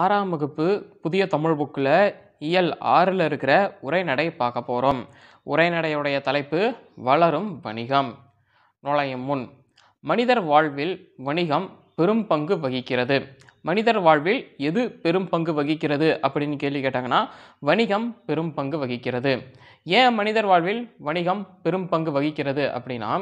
ஆறாம் வகுப்பு புதிய தமிழ் புக்கில் இயல் ஆறில் இருக்கிற உரைநடை பார்க்க போகிறோம் உரைநடையுடைய தலைப்பு வளரும் வணிகம் நுழையும் முன் மனிதர் வாழ்வில் வணிகம் பெரும் பங்கு வகிக்கிறது மனிதர் வாழ்வில் எது பெரும் பங்கு வகிக்கிறது அப்படின்னு கேள்வி கேட்டாங்கன்னா வணிகம் பெரும் பங்கு வகிக்கிறது ஏன் மனிதர் வாழ்வில் வணிகம் பெரும் பங்கு வகிக்கிறது அப்படின்னா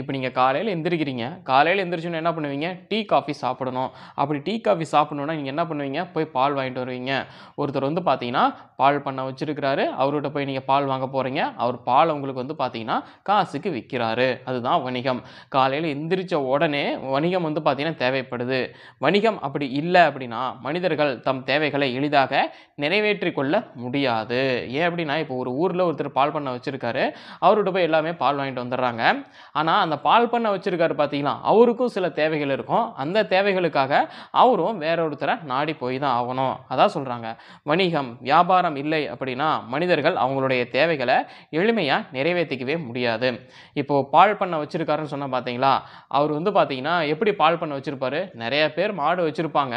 இப்போ நீங்கள் காலையில் எந்திரிக்கிறீங்க காலையில் எந்திரிச்சோன்னு என்ன பண்ணுவீங்க டீ காஃபி சாப்பிடணும் அப்படி டீ காஃபி சாப்பிடணுன்னா நீங்கள் என்ன பண்ணுவீங்க போய் பால் வாங்கிட்டு வருவீங்க ஒருத்தர் வந்து பார்த்தீங்கன்னா பால் பண்ண வச்சுருக்கிறாரு அவர்கிட்ட போய் நீங்கள் பால் வாங்க போகிறீங்க அவர் பால் உங்களுக்கு வந்து பார்த்தீங்கன்னா காசுக்கு விற்கிறாரு அதுதான் வணிகம் காலையில் எந்திரிச்ச உடனே வணிகம் வந்து பார்த்தீங்கன்னா தேவைப்படுது வணிகம் அப்படி இல்லை அப்படின்னா மனிதர்கள் தம் தேவைகளை எளிதாக நிறைவேற்றி கொள்ள முடியாது ஏன் அப்படின்னா இப்போ ஒரு ஊரில் ஒருத்தர் பால் பண்ண வச்சுருக்காரு அவர்கிட்ட போய் எல்லாமே பால் வாங்கிட்டு வந்துடுறாங்க ஆனால் ஆனால் அந்த பால் பண்ணை வச்சுருக்காரு பார்த்தீங்கன்னா அவருக்கும் சில தேவைகள் இருக்கும் அந்த தேவைகளுக்காக அவரும் வேற ஒருத்தரை நாடி போய் தான் ஆகணும் அதான் சொல்கிறாங்க வணிகம் வியாபாரம் இல்லை அப்படின்னா மனிதர்கள் அவங்களுடைய தேவைகளை எளிமையாக நிறைவேற்றிக்கவே முடியாது இப்போது பால் பண்ணை வச்சுருக்காருன்னு சொன்னால் பார்த்தீங்களா அவர் வந்து பார்த்தீங்கன்னா எப்படி பால் பண்ணை வச்சுருப்பாரு நிறைய பேர் மாடு வச்சுருப்பாங்க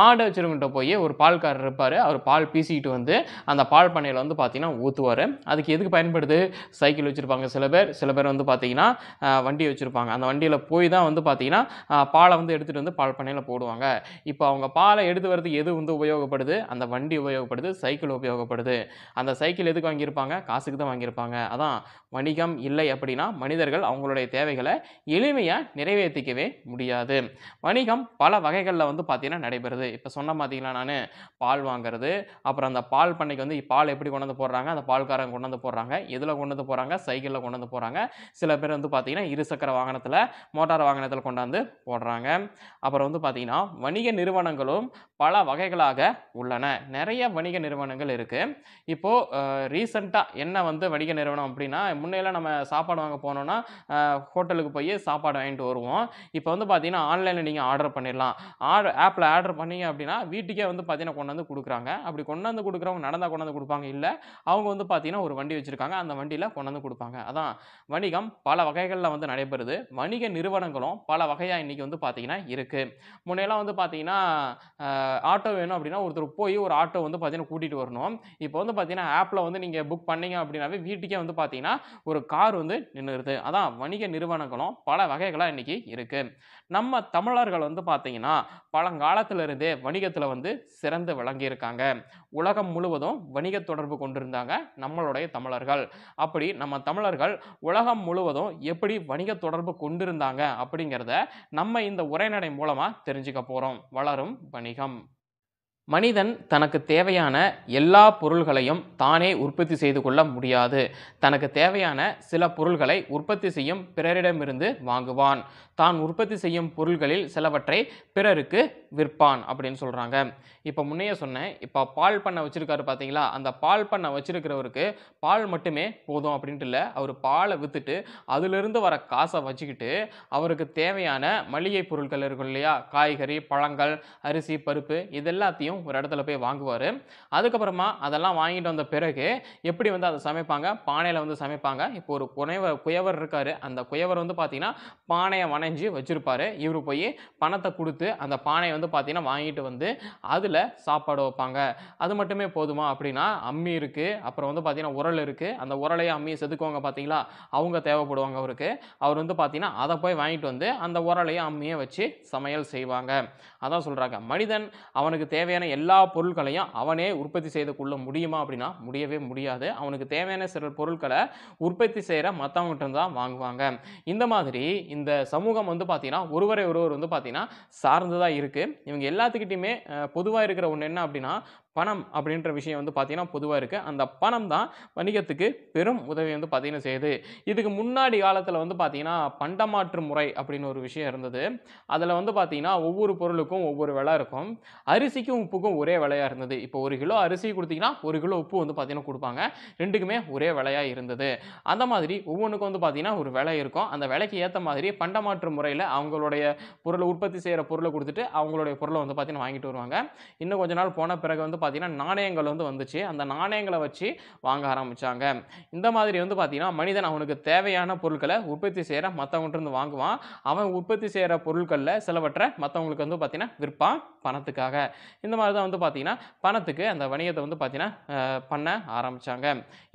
மாடு வச்சுருக்கிட்ட போய் ஒரு பால்காரர் இருப்பார் அவர் பால் பீசிக்கிட்டு வந்து அந்த பால் பண்ணையில் வந்து பார்த்தீங்கன்னா ஊற்றுவார் அதுக்கு எதுக்கு பயன்படுது சைக்கிள் வச்சுருப்பாங்க சில பேர் சில பேர் வந்து பார்த்தீங்கன்னா வண்டியை வச்சுருப்பாங்க அந்த வண்டியில் போய் தான் வந்து பார்த்திங்கன்னா பாலை வந்து எடுத்துகிட்டு வந்து பால் பண்ணையில் போடுவாங்க இப்போ அவங்க பாலை எடுத்து வரதுக்கு எது வந்து உபயோகப்படுது அந்த வண்டி உபயோகப்படுது சைக்கிள் உபயோகப்படுது அந்த சைக்கிள் எதுக்கு வாங்கியிருப்பாங்க காசுக்கு தான் வாங்கியிருப்பாங்க அதான் வணிகம் இல்லை அப்படின்னா மனிதர்கள் அவங்களுடைய தேவைகளை எளிமையாக நிறைவேற்றிக்கவே முடியாது வணிகம் பல வகைகளில் வந்து பார்த்திங்கன்னா நடைபெறுது இப்போ சொன்ன பார்த்தீங்கன்னா நான் பால் வாங்குறது அப்புறம் அந்த பால் பண்ணைக்கு வந்து பால் எப்படி கொண்டு வந்து போடுறாங்க அந்த பால்காரங்க கொண்டு வந்து போடுறாங்க எதில் கொண்டு வந்து போகிறாங்க சைக்கிளில் கொண்டு வந்து போகிறாங்க சில பேர் வந்து பார்த்திங்கன்னா இருசக்கர வாகனத்தில் மோட்டார் வாகனத்தில் கொண்டாந்து போடுறாங்க அப்புறம் வந்து பார்த்திங்கன்னா வணிக நிறுவனங்களும் பல வகைகளாக உள்ளன நிறைய வணிக நிறுவனங்கள் இருக்குது இப்போது ரீசண்டாக என்ன வந்து வணிக நிறுவனம் அப்படின்னா முன்னையெல்லாம் நம்ம சாப்பாடு வாங்க போனோம்னா ஹோட்டலுக்கு போய் சாப்பாடு வாங்கிட்டு வருவோம் இப்போ வந்து பார்த்தீங்கன்னா ஆன்லைனில் நீங்கள் ஆர்டர் பண்ணிடலாம் ஆர்டர் ஆப்பில் ஆர்டர் பண்ணீங்க அப்படின்னா வீட்டுக்கே வந்து பார்த்தீங்கன்னா கொண்டாந்து கொடுக்குறாங்க அப்படி கொண்டாந்து கொடுக்குறவங்க நடந்தால் கொண்டாந்து கொடுப்பாங்க இல்லை அவங்க வந்து பார்த்தீங்கன்னா ஒரு வண்டி வச்சுருக்காங்க அந்த வண்டியில் கொண்டாந்து கொடுப்பாங்க அதான் வணிகம் பல வகைகளில் வந்து வந்து நடைபெறுது வணிக நிறுவனங்களும் பல வகையாக இன்றைக்கி வந்து பார்த்திங்கன்னா இருக்குது முன்னையெல்லாம் வந்து பார்த்தீங்கன்னா ஆட்டோ வேணும் அப்படின்னா ஒருத்தர் போய் ஒரு ஆட்டோ வந்து பார்த்திங்கன்னா கூட்டிகிட்டு வரணும் இப்போ வந்து பார்த்திங்கன்னா ஆப்பில் வந்து நீங்கள் புக் பண்ணிங்க அப்படின்னாவே வீட்டுக்கே வந்து பார்த்தீங்கன்னா ஒரு கார் வந்து நின்றுருது அதான் வணிக நிறுவனங்களும் பல வகைகளாக இன்றைக்கி இருக்குது நம்ம தமிழர்கள் வந்து பார்த்திங்கன்னா பழங்காலத்திலிருந்தே வணிகத்தில் வந்து சிறந்து விளங்கியிருக்காங்க உலகம் முழுவதும் வணிக தொடர்பு கொண்டிருந்தாங்க நம்மளுடைய தமிழர்கள் அப்படி நம்ம தமிழர்கள் உலகம் முழுவதும் எப்படி வணிக தொடர்பு கொண்டிருந்தாங்க அப்படிங்கிறத நம்ம இந்த உரைநடை மூலமாக தெரிஞ்சுக்க போகிறோம் வளரும் வணிகம் மனிதன் தனக்கு தேவையான எல்லா பொருள்களையும் தானே உற்பத்தி செய்து கொள்ள முடியாது தனக்கு தேவையான சில பொருள்களை உற்பத்தி செய்யும் பிறரிடமிருந்து வாங்குவான் தான் உற்பத்தி செய்யும் பொருள்களில் சிலவற்றை பிறருக்கு விற்பான் அப்படின்னு சொல்கிறாங்க இப்போ முன்னையே சொன்னேன் இப்போ பால் பண்ணை வச்சுருக்காரு பார்த்தீங்களா அந்த பால் பண்ணை வச்சுருக்கிறவருக்கு பால் மட்டுமே போதும் அப்படின்ட்டு இல்லை அவர் பாலை விற்றுட்டு அதிலிருந்து வர காசை வச்சுக்கிட்டு அவருக்கு தேவையான மளிகை பொருட்கள் இருக்கும் இல்லையா காய்கறி பழங்கள் அரிசி பருப்பு இது எல்லாத்தையும் ஒரு இடத்துல போய் வாங்குவார் அதுக்கப்புறமா அதெல்லாம் வாங்கிட்டு வந்த பிறகு எப்படி வந்து அதை சமைப்பாங்க பானையில் வந்து சமைப்பாங்க இப்போ ஒரு குனைவர் குயவர் இருக்கார் அந்த குயவர் வந்து பார்த்தீங்கன்னா பானையை வனை பானைஞ்சு வச்சுருப்பாரு இவர் போய் பணத்தை கொடுத்து அந்த பானையை வந்து பார்த்தீங்கன்னா வாங்கிட்டு வந்து அதில் சாப்பாடு வைப்பாங்க அது மட்டுமே போதுமா அப்படின்னா அம்மி இருக்குது அப்புறம் வந்து பார்த்தீங்கன்னா உரல் இருக்குது அந்த உரலையை அம்மியை செதுக்குவாங்க பார்த்தீங்களா அவங்க தேவைப்படுவாங்க அவருக்கு அவர் வந்து பார்த்திங்கன்னா அதை போய் வாங்கிட்டு வந்து அந்த உரலையும் அம்மியை வச்சு சமையல் செய்வாங்க அதான் சொல்கிறாங்க மனிதன் அவனுக்கு தேவையான எல்லா பொருட்களையும் அவனே உற்பத்தி செய்து கொள்ள முடியுமா அப்படின்னா முடியவே முடியாது அவனுக்கு தேவையான சில பொருட்களை உற்பத்தி செய்கிற மற்றவங்ககிட்ட தான் வாங்குவாங்க இந்த மாதிரி இந்த சமூக சமூகம் வந்து பார்த்தீங்கன்னா ஒருவரை ஒருவர் வந்து பார்த்தீங்கன்னா சார்ந்து தான் இருக்குது இவங்க எல்லாத்துக்கிட்டையுமே பொதுவாக இருக்கிற ஒன்று என்ன அப்படின்னா பணம் அப்படின்ற விஷயம் வந்து பார்த்திங்கன்னா பொதுவாக இருக்குது அந்த பணம் தான் வணிகத்துக்கு பெரும் உதவி வந்து பார்த்திங்கன்னா செய்யுது இதுக்கு முன்னாடி காலத்தில் வந்து பார்த்திங்கன்னா பண்டமாற்று முறை அப்படின்னு ஒரு விஷயம் இருந்தது அதில் வந்து பார்த்திங்கன்னா ஒவ்வொரு பொருளுக்கும் ஒவ்வொரு விலை இருக்கும் அரிசிக்கும் உப்புக்கும் ஒரே விலையாக இருந்தது இப்போ ஒரு கிலோ அரிசி கொடுத்திங்கன்னா ஒரு கிலோ உப்பு வந்து பார்த்திங்கன்னா கொடுப்பாங்க ரெண்டுக்குமே ஒரே விலையாக இருந்தது அந்த மாதிரி ஒவ்வொன்றுக்கும் வந்து பார்த்திங்கன்னா ஒரு விலை இருக்கும் அந்த விலைக்கு ஏற்ற மாதிரி பண்டமாற்று முறையில் அவங்களுடைய பொருளை உற்பத்தி செய்கிற பொருளை கொடுத்துட்டு அவங்களுடைய பொருளை வந்து பார்த்திங்கன்னா வாங்கிட்டு வருவாங்க இன்னும் கொஞ்ச நாள் போன பிறகு வந்து பார்த்தீங்கன்னா நாணயங்கள் வந்து வந்துச்சு அந்த நாணயங்களை வச்சு வாங்க ஆரம்பித்தாங்க இந்த மாதிரி வந்து பார்த்திங்கன்னா மனிதன் அவனுக்கு தேவையான பொருட்களை உற்பத்தி செய்கிற இருந்து வாங்குவான் அவன் உற்பத்தி செய்கிற பொருட்களில் சிலவற்றை மற்றவங்களுக்கு வந்து பார்த்திங்கன்னா விற்பான் பணத்துக்காக இந்த மாதிரி தான் வந்து பார்த்திங்கன்னா பணத்துக்கு அந்த வணிகத்தை வந்து பார்த்திங்கன்னா பண்ண ஆரம்பித்தாங்க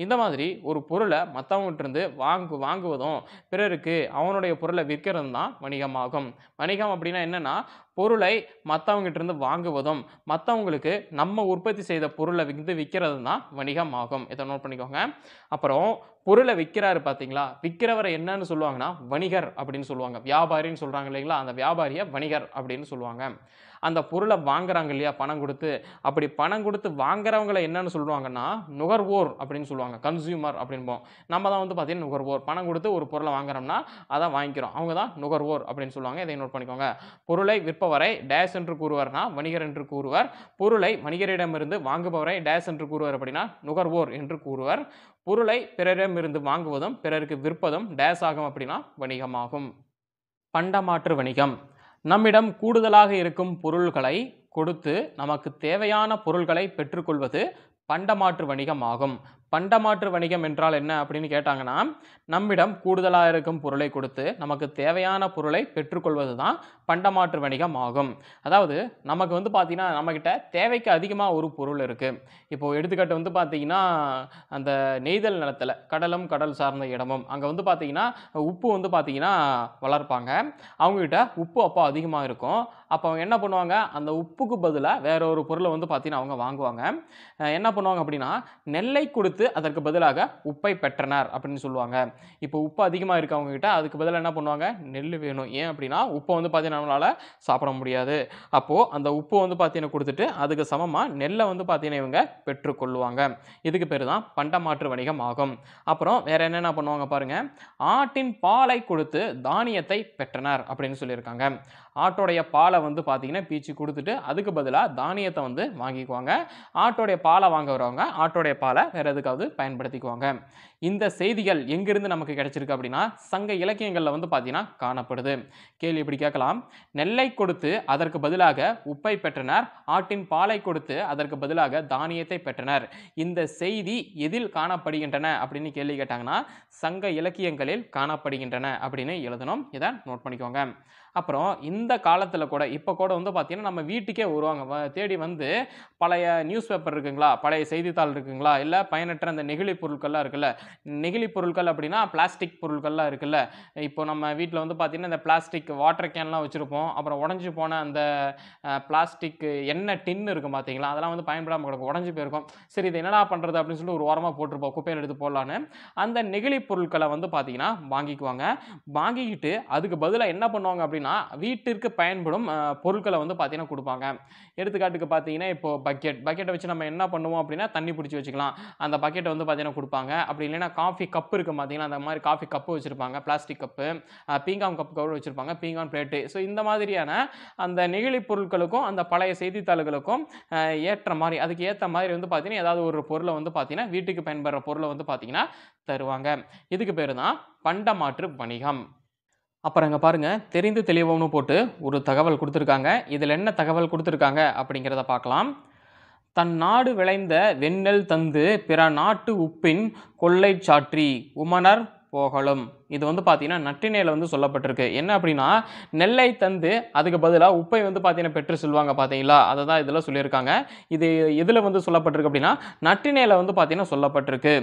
இந்த மாதிரி ஒரு பொருளை மற்றவங்கிட்டருந்து வாங்கு வாங்குவதும் பிறருக்கு அவனுடைய பொருளை விற்கிறதும் தான் வணிகமாகும் வணிகம் அப்படின்னா என்னென்னா பொருளை மற்றவங்கிட்டருந்து வாங்குவதும் மற்றவங்களுக்கு நம்ம உற்பத்தி செய்த பொருளை வந்து விற்கிறது தான் வணிகம் ஆகும் இதை நோட் பண்ணிக்கோங்க அப்புறம் பொருளை விற்கிறாரு பார்த்தீங்களா விற்கிறவரை என்னன்னு சொல்லுவாங்கன்னா வணிகர் அப்படின்னு சொல்லுவாங்க வியாபாரின்னு சொல்கிறாங்க இல்லைங்களா அந்த வியாபாரியை வணிகர் அப்படின்னு சொல்லுவாங்க அந்த பொருளை வாங்குறாங்க இல்லையா பணம் கொடுத்து அப்படி பணம் கொடுத்து வாங்குறவங்களை என்னன்னு சொல்லுவாங்கன்னா நுகர்வோர் அப்படின்னு சொல்லுவாங்க கன்சியூமர் அப்படின்போம் நம்ம தான் வந்து பார்த்தீங்கன்னா நுகர்வோர் பணம் கொடுத்து ஒரு பொருளை வாங்குறோம்னா அதை வாங்கிக்கிறோம் அவங்க தான் நுகர்வோர் அப்படின்னு சொல்லுவாங்க இதை நோட் பண்ணிக்கோங்க பொருளை விற்பவரை டேஸ் என்று கூறுவார்னா வணிகர் என்று கூறுவர் பொருளை வணிகரிடமிருந்து வாங்குபவரை டேஸ் என்று கூறுவர் அப்படின்னா நுகர்வோர் என்று கூறுவர் பொருளை பிறரிடமிருந்து வாங்குவதும் பிறருக்கு விற்பதும் டேஸ் ஆகும் அப்படின்னா வணிகமாகும் பண்டமாற்று வணிகம் நம்மிடம் கூடுதலாக இருக்கும் பொருள்களை கொடுத்து நமக்கு தேவையான பொருள்களை பெற்றுக்கொள்வது பண்டமாற்று வணிகம் ஆகும் பண்டமாற்று வணிகம் என்றால் என்ன அப்படின்னு கேட்டாங்கன்னா நம்மிடம் கூடுதலாக இருக்கும் பொருளை கொடுத்து நமக்கு தேவையான பொருளை பெற்றுக்கொள்வது தான் பண்டமாற்று வணிகம் ஆகும் அதாவது நமக்கு வந்து பார்த்திங்கன்னா நம்மக்கிட்ட தேவைக்கு அதிகமாக ஒரு பொருள் இருக்குது இப்போது எடுத்துக்காட்டு வந்து பார்த்திங்கன்னா அந்த நெய்தல் நிலத்தில் கடலும் கடல் சார்ந்த இடமும் அங்கே வந்து பார்த்திங்கன்னா உப்பு வந்து பார்த்திங்கன்னா வளர்ப்பாங்க அவங்கக்கிட்ட உப்பு அப்போ அதிகமாக இருக்கும் அப்போ அவங்க என்ன பண்ணுவாங்க அந்த உப்புக்கு பதிலாக வேற ஒரு பொருளை வந்து பார்த்திங்கன்னா அவங்க வாங்குவாங்க என்ன பண்ணுவாங்க அப்படின்னா நெல்லை கொடுத்து கொடுத்து அதற்கு பதிலாக உப்பை பெற்றனர் அப்படின்னு சொல்லுவாங்க இப்போ உப்பு அதிகமாக இருக்கவங்க கிட்ட அதுக்கு பதிலாக என்ன பண்ணுவாங்க நெல் வேணும் ஏன் அப்படின்னா உப்பை வந்து பார்த்தீங்கன்னா நம்மளால் சாப்பிட முடியாது அப்போது அந்த உப்பு வந்து பார்த்தீங்கன்னா கொடுத்துட்டு அதுக்கு சமமாக நெல்லை வந்து பார்த்தீங்கன்னா இவங்க பெற்றுக்கொள்வாங்க இதுக்கு பேர் தான் பண்டமாற்று வணிகம் ஆகும் அப்புறம் வேறு என்னென்ன பண்ணுவாங்க பாருங்கள் ஆட்டின் பாலை கொடுத்து தானியத்தை பெற்றனர் அப்படின்னு சொல்லியிருக்காங்க ஆட்டோடைய பாலை வந்து பார்த்தீங்கன்னா பீச்சு கொடுத்துட்டு அதுக்கு பதிலாக தானியத்தை வந்து வாங்கிக்குவாங்க ஆட்டோடைய பாலை வாங்க வரவங்க ஆட்டோடைய பாலை வேறு எதுக்கு எடுத்தாவது பயன்படுத்திக்குவாங்க இந்த செய்திகள் எங்கிருந்து நமக்கு கிடைச்சிருக்கு அப்படின்னா சங்க இலக்கியங்களில் வந்து பார்த்தீங்கன்னா காணப்படுது கேள்வி இப்படி கேட்கலாம் நெல்லை கொடுத்து அதற்கு பதிலாக உப்பை பெற்றனர் ஆட்டின் பாலை கொடுத்து அதற்கு பதிலாக தானியத்தை பெற்றனர் இந்த செய்தி எதில் காணப்படுகின்றன அப்படின்னு கேள்வி கேட்டாங்கன்னா சங்க இலக்கியங்களில் காணப்படுகின்றன அப்படின்னு எழுதணும் இதை நோட் பண்ணிக்கோங்க அப்புறம் இந்த காலத்தில் கூட இப்போ கூட வந்து பார்த்திங்கன்னா நம்ம வீட்டுக்கே வருவாங்க தேடி வந்து பழைய நியூஸ் பேப்பர் இருக்குங்களா பழைய செய்தித்தாள் இருக்குங்களா இல்லை பயனற்ற அந்த நெகிழி பொருட்கள்லாம் இருக்குல்ல நெகிழி பொருட்கள் அப்படின்னா பிளாஸ்டிக் பொருட்கள்லாம் இருக்குல்ல இப்போ நம்ம வீட்டில் வந்து பார்த்திங்கன்னா இந்த பிளாஸ்டிக் வாட்டர் கேன்லாம் வச்சுருப்போம் அப்புறம் உடஞ்சி போன அந்த பிளாஸ்டிக் எண்ணெய் டின்னு இருக்கும் பார்த்தீங்களா அதெல்லாம் வந்து பயன்படாமல் கிடக்கும் உடஞ்சி போயிருக்கும் சரி இது என்னடா பண்ணுறது அப்படின்னு சொல்லி ஒரு ஓரமாக போட்டிருப்போம் குப்பையில் எடுத்து போடலான்னு அந்த நெகிழி பொருட்களை வந்து பார்த்திங்கன்னா வாங்கிக்குவாங்க வாங்கிக்கிட்டு அதுக்கு பதிலாக என்ன பண்ணுவாங்க அப்படின்னு அப்படின்னா வீட்டிற்கு பயன்படும் பொருட்களை வந்து பார்த்தீங்கன்னா கொடுப்பாங்க எடுத்துக்காட்டுக்கு பார்த்தீங்கன்னா இப்போ பக்கெட் பக்கெட்டை வச்சு நம்ம என்ன பண்ணுவோம் அப்படின்னா தண்ணி பிடிச்சி வச்சுக்கலாம் அந்த பக்கெட்டை வந்து பார்த்தீங்கன்னா கொடுப்பாங்க அப்படி இல்லைன்னா காஃபி கப்பு இருக்குது பார்த்தீங்கன்னா அந்த மாதிரி காஃபி கப்பு வச்சுருப்பாங்க பிளாஸ்டிக் கப்பு பீங்கான் கப்பு கவர் வச்சுருப்பாங்க பீங்கான் பிளேட்டு ஸோ இந்த மாதிரியான அந்த நெகிழி பொருட்களுக்கும் அந்த பழைய செய்தித்தாள்களுக்கும் ஏற்ற மாதிரி அதுக்கு ஏற்ற மாதிரி வந்து பார்த்தீங்கன்னா ஏதாவது ஒரு பொருளை வந்து பார்த்தீங்கன்னா வீட்டுக்கு பயன்படுற பொருளை வந்து பார்த்தீங்கன்னா தருவாங்க இதுக்கு பேர் தான் பண்டமாற்று வணிகம் அப்புறம் இங்கே பாருங்கள் தெரிந்து தெளிவோம்னு போட்டு ஒரு தகவல் கொடுத்துருக்காங்க இதில் என்ன தகவல் கொடுத்துருக்காங்க அப்படிங்கிறத பார்க்கலாம் தன் நாடு விளைந்த வெண்ணெல் தந்து பிற நாட்டு உப்பின் கொள்ளை சாற்றி உமனர் போகலும் இது வந்து பார்த்தீங்கன்னா நட்டினையில் வந்து சொல்லப்பட்டிருக்கு என்ன அப்படின்னா நெல்லை தந்து அதுக்கு பதிலாக உப்பை வந்து பார்த்தீங்கன்னா பெற்று சொல்லுவாங்க பார்த்தீங்களா அதை தான் இதில் சொல்லியிருக்காங்க இது எதில் வந்து சொல்லப்பட்டிருக்கு அப்படின்னா நட்டினையில் வந்து பார்த்தீங்கன்னா சொல்லப்பட்டிருக்கு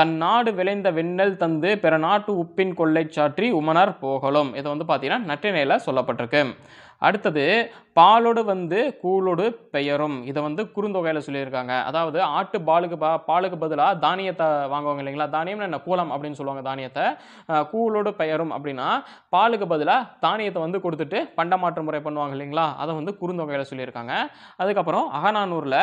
தன் நாடு விளைந்த வெண்ணெல் தந்து பிற நாட்டு உப்பின் கொள்ளை சாற்றி உமனார் போகலும் இதை வந்து பார்த்தீங்கன்னா நட்டினையில் சொல்லப்பட்டிருக்கு அடுத்தது பாலோடு வந்து கூழோடு பெயரும் இதை வந்து குறுந்தொகையில் சொல்லியிருக்காங்க அதாவது ஆட்டு பாலுக்கு பா பாலுக்கு பதிலாக தானியத்தை வாங்குவாங்க இல்லைங்களா தானியம்னு என்ன கூலம் அப்படின்னு சொல்லுவாங்க தானியத்தை கூழோடு பெயரும் அப்படின்னா பாலுக்கு பதிலாக தானியத்தை வந்து கொடுத்துட்டு பண்டமாற்று முறை பண்ணுவாங்க இல்லைங்களா அதை வந்து குறுந்தொகையில் சொல்லியிருக்காங்க அதுக்கப்புறம் அகநானூரில்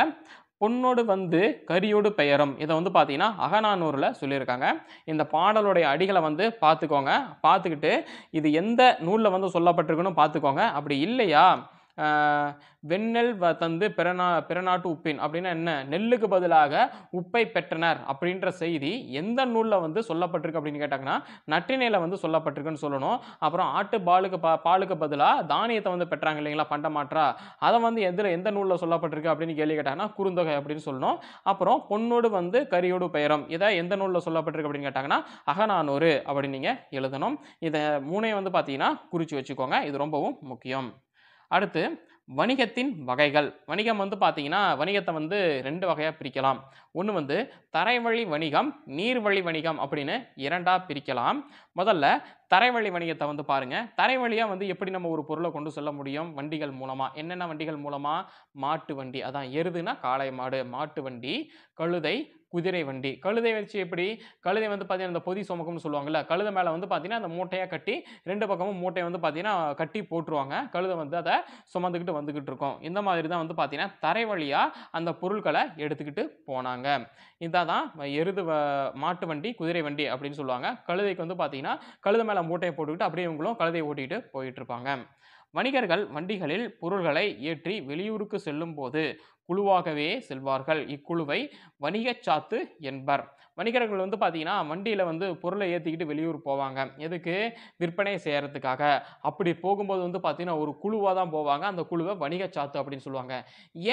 பொன்னோடு வந்து கரியோடு பெயரும் இதை வந்து பார்த்தீங்கன்னா அகநானூரில் சொல்லியிருக்காங்க இந்த பாடலுடைய அடிகளை வந்து பார்த்துக்கோங்க பார்த்துக்கிட்டு இது எந்த நூலில் வந்து சொல்லப்பட்டிருக்குன்னு பார்த்துக்கோங்க அப்படி இல்லையா வெண்ணெல் தந்து பிறநா பிறநாட்டு உப்பின் அப்படின்னா என்ன நெல்லுக்கு பதிலாக உப்பை பெற்றனர் அப்படின்ற செய்தி எந்த நூலில் வந்து சொல்லப்பட்டிருக்கு அப்படின்னு கேட்டாங்கன்னா நற்றினையில் வந்து சொல்லப்பட்டிருக்குன்னு சொல்லணும் அப்புறம் ஆட்டு பாலுக்கு பா பாலுக்கு பதிலாக தானியத்தை வந்து பெற்றாங்க இல்லைங்களா பண்டமாற்றா அதை வந்து எந்த எந்த நூலில் சொல்லப்பட்டிருக்கு அப்படின்னு கேள்வி கேட்டாங்கன்னா குறுந்தொகை அப்படின்னு சொல்லணும் அப்புறம் பொண்ணோடு வந்து கரியோடு பெயரும் இதை எந்த நூலில் சொல்லப்பட்டிருக்கு அப்படின்னு கேட்டாங்கன்னா அகநானூறு அப்படின்னு நீங்கள் எழுதணும் இதை மூணையும் வந்து பார்த்தீங்கன்னா குறித்து வச்சுக்கோங்க இது ரொம்பவும் முக்கியம் அடுத்து வணிகத்தின் வகைகள் வணிகம் வந்து பார்த்தீங்கன்னா வணிகத்தை வந்து ரெண்டு வகையாக பிரிக்கலாம் ஒன்று வந்து தரைவழி வணிகம் நீர்வழி வணிகம் அப்படின்னு இரண்டாக பிரிக்கலாம் முதல்ல தரைவழி வணிகத்தை வந்து பாருங்கள் தரைவழியாக வந்து எப்படி நம்ம ஒரு பொருளை கொண்டு செல்ல முடியும் வண்டிகள் மூலமாக என்னென்ன வண்டிகள் மூலமாக மாட்டு வண்டி அதான் எருதுனா காளை மாடு மாட்டு வண்டி கழுதை குதிரை வண்டி கழுதை வச்சு எப்படி கழுதை வந்து பார்த்தீங்கன்னா அந்த பொதி சுமக்கம்னு சொல்லுவாங்கல்ல கழுதை மேலே வந்து பார்த்தீங்கன்னா அந்த மூட்டையாக கட்டி ரெண்டு பக்கமும் மூட்டையை வந்து பார்த்தீங்கன்னா கட்டி போட்டுருவாங்க கழுதை வந்து அதை சுமந்துக்கிட்டு வந்துக்கிட்டு இருக்கோம் இந்த மாதிரி தான் வந்து பார்த்தீங்கன்னா தரை வழியாக அந்த பொருட்களை எடுத்துக்கிட்டு போனாங்க இதான் தான் எருது மாட்டு வண்டி குதிரை வண்டி அப்படின்னு சொல்லுவாங்க கழுதைக்கு வந்து பார்த்தீங்கன்னா கழுதை மேலே மேலே மூட்டையை போட்டுக்கிட்டு அப்படியே இவங்களும் கழுதை ஓட்டிகிட்டு போயிட்டுருப்பாங்க வணிகர்கள் வண்டிகளில் பொருள்களை ஏற்றி வெளியூருக்கு செல்லும் போது குழுவாகவே செல்வார்கள் இக்குழுவை வணிகச்சாத்து சாத்து என்பர் வணிகர்கள் வந்து பார்த்திங்கன்னா வண்டியில் வந்து பொருளை ஏற்றிக்கிட்டு வெளியூர் போவாங்க எதுக்கு விற்பனை செய்கிறதுக்காக அப்படி போகும்போது வந்து பார்த்திங்கன்னா ஒரு குழுவாக தான் போவாங்க அந்த குழுவை வணிக சாத்து அப்படின்னு சொல்லுவாங்க